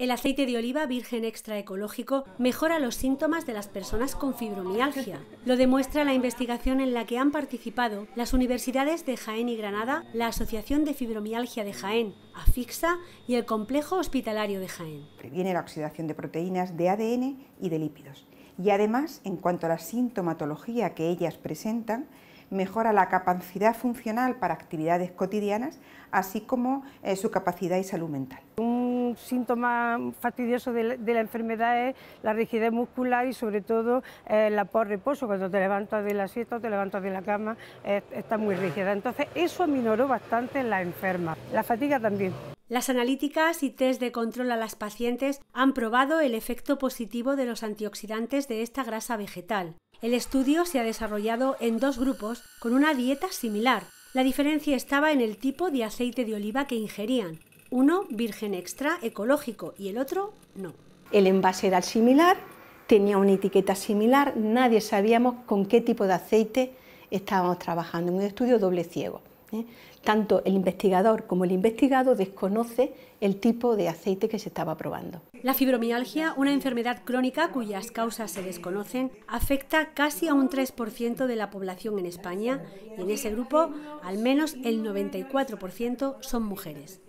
El aceite de oliva virgen extra ecológico mejora los síntomas de las personas con fibromialgia. Lo demuestra la investigación en la que han participado las universidades de Jaén y Granada, la Asociación de Fibromialgia de Jaén, AFIXA y el Complejo Hospitalario de Jaén. Previene la oxidación de proteínas, de ADN y de lípidos. Y además, en cuanto a la sintomatología que ellas presentan, mejora la capacidad funcional para actividades cotidianas, así como eh, su capacidad y salud mental un síntoma fastidioso de la, enfermedad es la rigidez muscular y sobre todo eh, la por reposo. Cuando te levantas de la siesta o te levantas de la cama, está muy rígida. Entonces eso aminoró bastante la enferma... La fatiga también. Las analíticas y test de control a las pacientes han probado el efecto positivo de los antioxidantes de esta grasa vegetal. El estudio se ha desarrollado en dos grupos con una dieta similar. La diferencia estaba en el tipo de aceite de oliva que ingerían. Uno virgen extra ecológico y el otro no. El envase era similar, tenía una etiqueta similar, nadie sabíamos con qué tipo de aceite estábamos trabajando, en un estudio doble ciego. ¿eh? Tanto el investigador como el investigado desconoce el tipo de aceite que se estaba probando. La fibromialgia, una enfermedad crónica cuyas causas se desconocen, afecta casi a un 3% de la población en España y en ese grupo al menos el 94% son mujeres.